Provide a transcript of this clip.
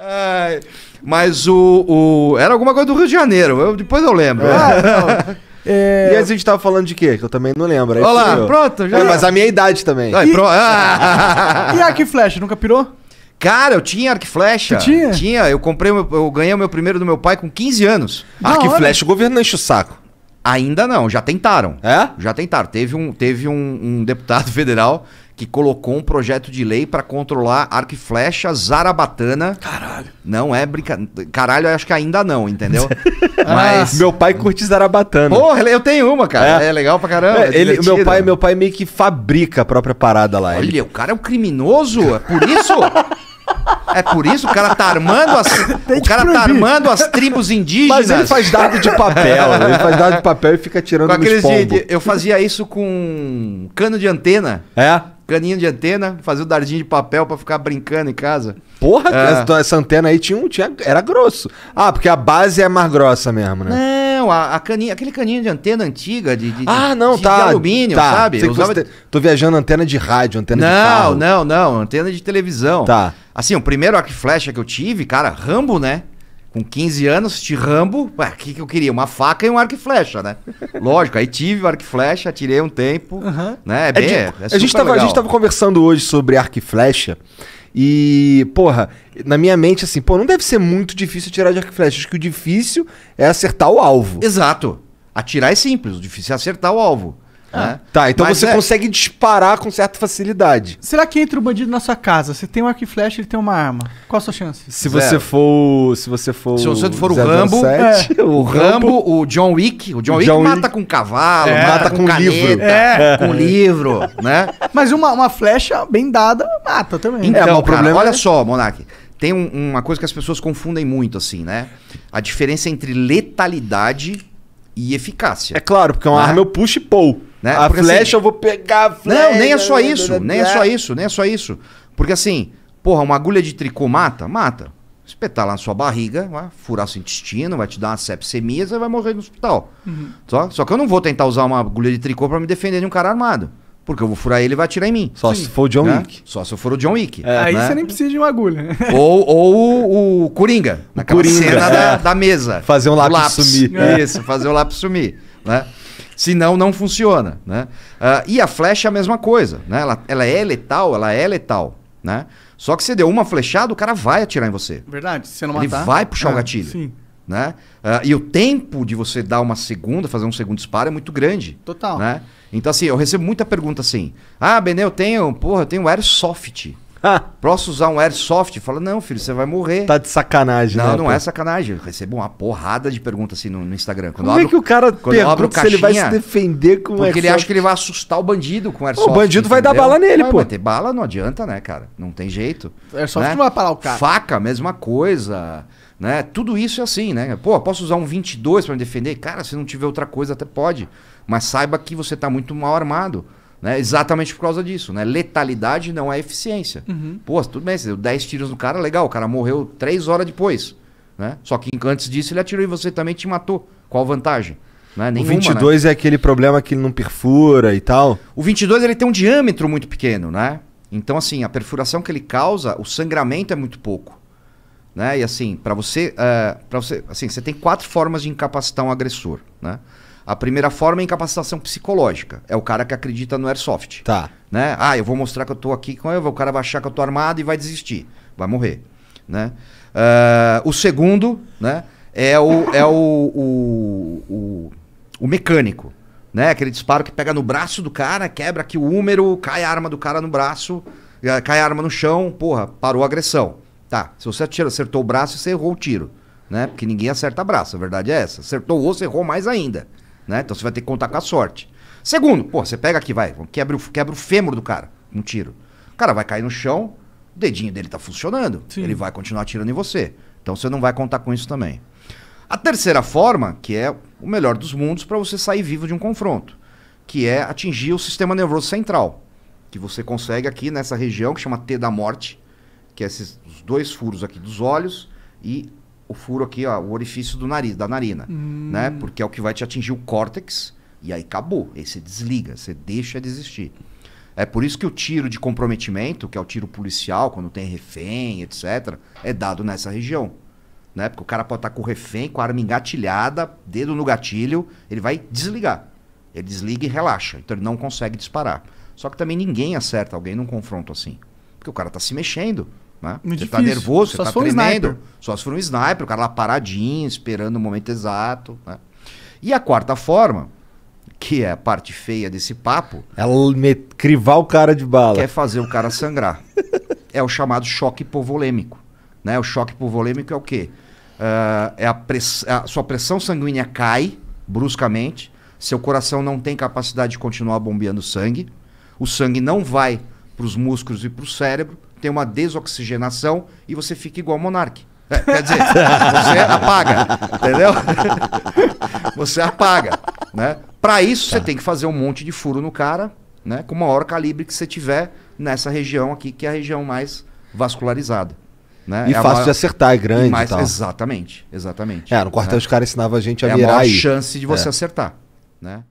Ai, mas o, o, Era alguma coisa do Rio de Janeiro, eu, depois eu lembro. Ah, é... E a gente tava falando de quê? Que eu também não lembro. É olha lá, pronto, já. É, mas a minha idade também. e... Pro... Ah. e arco e flecha, nunca pirou? Cara, eu tinha arco e flecha. tinha? Tinha, eu comprei, eu ganhei o meu primeiro do meu pai com 15 anos. Da arco e flecha, o governo enche o saco. Ainda não, já tentaram. É? Já tentaram. Teve um, teve um, um deputado federal que colocou um projeto de lei para controlar arco e flecha zarabatana. Caralho. Não é brincadeira. Caralho, eu acho que ainda não, entendeu? Ah. Mas... meu pai curte zarabatana. Porra, eu tenho uma, cara. É, é legal pra caramba. É, é ele, meu, pai, meu pai meio que fabrica a própria parada lá. Olha, ele... o cara é um criminoso. É por isso? É por isso o cara tá armando as, o cara tá proibir. tá armando as tribos indígenas. Mas ele faz dado de papel. ele faz dado de papel e fica tirando com de, Eu fazia isso com cano de antena. É? Caninho de antena, fazia o dardinho de papel para ficar brincando em casa. Porra, é. essa, antena aí tinha, um, tinha era grosso. Ah, porque a base é mais grossa mesmo, né? Não, a, a caninha, aquele caninho de antena antiga, de, de ah, não, de, tá, de alumínio, tá. sabe? Usava... Te... Tá- tô viajando antena de rádio, antena não, de carro. Não, não, não, antena de televisão. Tá. Assim, o primeiro arco e flecha que eu tive, cara, Rambo, né? Com 15 anos, de Rambo, o que, que eu queria? Uma faca e um arco e flecha, né? Lógico, aí tive o arco e flecha, tirei um tempo, uhum. né? É bem, é, de, é a, gente tava, legal. a gente tava conversando hoje sobre arco e flecha, e, porra, na minha mente, assim, pô, não deve ser muito difícil tirar de arco e flecha. Acho que o difícil é acertar o alvo. Exato. Atirar é simples, o difícil é acertar o alvo. Ah. Né? Tá, então Mas você é... consegue disparar com certa facilidade. Será que entra o um bandido na sua casa? Você tem um arco e flecha, ele tem uma arma. Qual a sua chance? Se Zero. você for, se você for Se você for o Rambo, é. o Rambo, o John Wick, o John, Wick John mata Wick. com cavalo, é. mata com, com caneta, livro, é. com livro, né? Mas uma, uma flecha bem dada mata também. Então, então o cara, problema olha é- só, Monark, tem um, uma coisa que as pessoas confundem muito assim, né? A diferença entre letalidade e eficácia. É claro, porque é uma né? arma eu puxo e pou. Né? A Porque, assim, flecha assim, eu vou pegar a flecha. Não, nem é só né? isso, né? nem é só isso, nem é só isso. Porque assim, porra, uma agulha de tricô mata? Mata. Espetar lá na sua barriga, vai furar seu intestino, vai te dar uma sepsemia, e vai morrer no hospital. Uhum. Só, só que eu não vou tentar usar uma agulha de tricô para me defender de um cara armado. Porque eu vou furar ele e vai atirar em mim. Só Sim. se for o John né? Wick. Só se eu for o John Wick. É, aí né? você nem precisa de uma agulha. Né? Ou, ou o Coringa, na cena é. da, da, mesa. Fazer um lápis, lápis. sumir. Isso, fazer o lápis sumir. Né? senão não funciona. Né? Uh, e a flecha é a mesma coisa, né? ela, ela é letal, ela é letal. Né? Só que você deu uma flechada, o cara vai atirar em você. Verdade, se você não matar... Ele vai puxar é, o gatilho. Sim. Né? Uh, e o tempo de você dar uma segunda, fazer um segundo disparo é muito grande. Total. Né? Então, assim, eu recebo muita pergunta assim: Ah, Benê, eu tenho, porra, eu tenho airsoft. Ah. Posso usar um airsoft? Fala, não, filho, você vai morrer. Tá de sacanagem, Não, né, não é sacanagem. Eu recebo uma porrada de perguntas assim no, no Instagram. Quando Como é abro, é que o cara pergunta caixinha, se ele vai se defender com o airsoft? Porque ele acha que ele vai assustar o bandido com o airsoft. O bandido entendeu? vai dar bala nele, pô. Vai ter bala, não adianta, né, cara? Não tem jeito. Airsoft né? não vai parar o cara. Faca, mesma coisa. Né? Tudo isso é assim, né? Pô, posso usar um 22 para me defender? Cara, se não tiver outra coisa, até pode. Mas saiba que você tá muito mal armado. Né? Exatamente por causa disso, né? Letalidade não é eficiência. Uhum. Pô, tudo bem, você deu 10 tiros no cara, legal, o cara morreu 3 horas depois. Né? Só que antes disso ele atirou e você também te matou. Qual vantagem? Né? Nenhuma, o 22 né? é aquele problema que ele não perfura e tal. O 22 ele tem um diâmetro muito pequeno, né? Então assim, a perfuração que ele causa, o sangramento é muito pouco. Né? E assim, para você, uh, eh, para você, assim, você tem quatro formas de incapacitar um agressor, né? A primeira forma é incapacitação psicológica. É o cara que acredita no airsoft. Tá. Né? Ah, eu vou mostrar que eu tô aqui com o cara vai achar que eu tô armado e vai desistir. Vai morrer. Né? Uh, o segundo, né? É o, é o, o, o, o mecânico. Né? Aquele disparo que pega no braço do cara, quebra aqui o húmero, cai a arma do cara no braço, eh, cai a arma no chão, porra, parou a agressão. Tá, se você atira, acertou o braço, você errou o tiro. Né? Porque ninguém acerta braço, a verdade é essa. Acertou o osso, errou mais ainda. Né? Então você vai ter que contar com a sorte. Segundo, pô, você pega aqui, vai, quebra o, quebra o fêmur do cara, um tiro. O cara vai cair no chão, o dedinho dele tá funcionando. Sim. Ele vai continuar atirando em você. Então você não vai contar com isso também. A terceira forma, que é o melhor dos mundos para você sair vivo de um confronto, que é atingir o sistema nervoso central, que você consegue aqui nessa região que chama T da morte, que é esses dois furos aqui dos olhos e o furo aqui, ó, o orifício do nariz, da narina, hum. né? Porque é o que vai te atingir o córtex e aí acabou. Aí você desliga, você deixa de existir. É por isso que o tiro de comprometimento, que é o tiro policial, quando tem refém, etc., é dado nessa região. Né? Porque o cara pode estar tá com o refém, com a arma engatilhada, dedo no gatilho, ele vai desligar. Ele desliga e relaxa. Então ele não consegue disparar. Só que também ninguém acerta alguém num confronto assim. Porque o cara está se mexendo. Né? Muito você tá difícil. tá nervoso, Só você tá tremendo. Um Só se for um sniper, o cara lá paradinho, esperando o momento exato. Né? E a quarta forma, que é a parte feia desse papo. É me... crivar o cara de bala. Quer é fazer o cara sangrar. é o chamado choque hipovolêmico. Né? O choque hipovolêmico é o quê? Uh, é a, é a sua pressão sanguínea cai bruscamente, seu coração não tem capacidade de continuar bombeando sangue, o sangue não vai para os músculos e para o cérebro, tem uma desoxigenação e você fica igual monarque. É, quer dizer, você apaga, entendeu? você apaga, né? Para isso tá. você tem que fazer um monte de furo no cara, né? Com o maior calibre que você tiver nessa região aqui, que é a região mais vascularizada. Né? E é fácil maior... de acertar, é grande. Mas, Exatamente, exatamente. É, no quartel né? os caras ensinavam a gente a é virar aí. É a maior chance de você é. acertar, né?